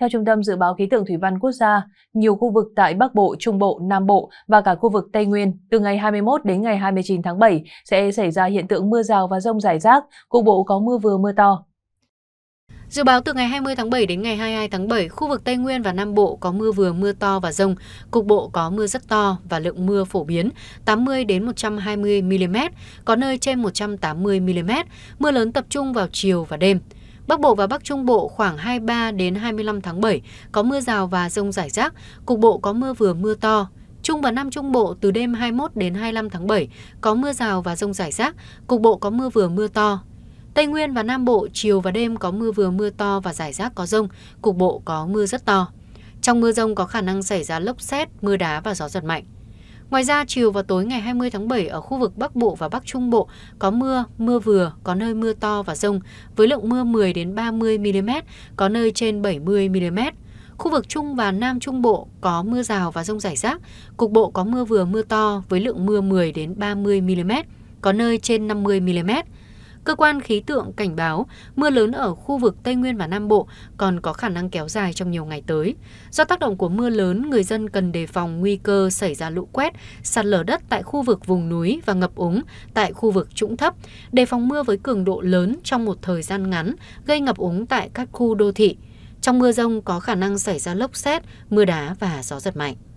Theo Trung tâm Dự báo Khí tượng Thủy văn Quốc gia, nhiều khu vực tại Bắc Bộ, Trung Bộ, Nam Bộ và cả khu vực Tây Nguyên từ ngày 21 đến ngày 29 tháng 7 sẽ xảy ra hiện tượng mưa rào và rông rải rác, cục bộ có mưa vừa mưa to. Dự báo từ ngày 20 tháng 7 đến ngày 22 tháng 7, khu vực Tây Nguyên và Nam Bộ có mưa vừa mưa to và rông, cục bộ có mưa rất to và lượng mưa phổ biến 80 đến 120 mm, có nơi trên 180 mm, mưa lớn tập trung vào chiều và đêm. Bắc Bộ và Bắc Trung Bộ khoảng 23 đến 25 tháng 7 có mưa rào và rông rải rác, cục bộ có mưa vừa mưa to. Trung và Nam Trung Bộ từ đêm 21 đến 25 tháng 7 có mưa rào và rông rải rác, cục bộ có mưa vừa mưa to. Tây Nguyên và Nam Bộ chiều và đêm có mưa vừa mưa to và rải rác có rông, cục bộ có mưa rất to. Trong mưa rông có khả năng xảy ra lốc xét, mưa đá và gió giật mạnh. Ngoài ra, chiều và tối ngày 20 tháng 7 ở khu vực Bắc Bộ và Bắc Trung Bộ có mưa, mưa vừa, có nơi mưa to và rông với lượng mưa 10 đến 30 mm, có nơi trên 70 mm. Khu vực Trung và Nam Trung Bộ có mưa rào và rông rải rác, cục bộ có mưa vừa mưa to với lượng mưa 10 đến 30 mm, có nơi trên 50 mm cơ quan khí tượng cảnh báo mưa lớn ở khu vực Tây Nguyên và Nam Bộ còn có khả năng kéo dài trong nhiều ngày tới. Do tác động của mưa lớn, người dân cần đề phòng nguy cơ xảy ra lũ quét, sạt lở đất tại khu vực vùng núi và ngập úng tại khu vực trũng thấp, đề phòng mưa với cường độ lớn trong một thời gian ngắn gây ngập úng tại các khu đô thị. Trong mưa rông có khả năng xảy ra lốc xét, mưa đá và gió giật mạnh.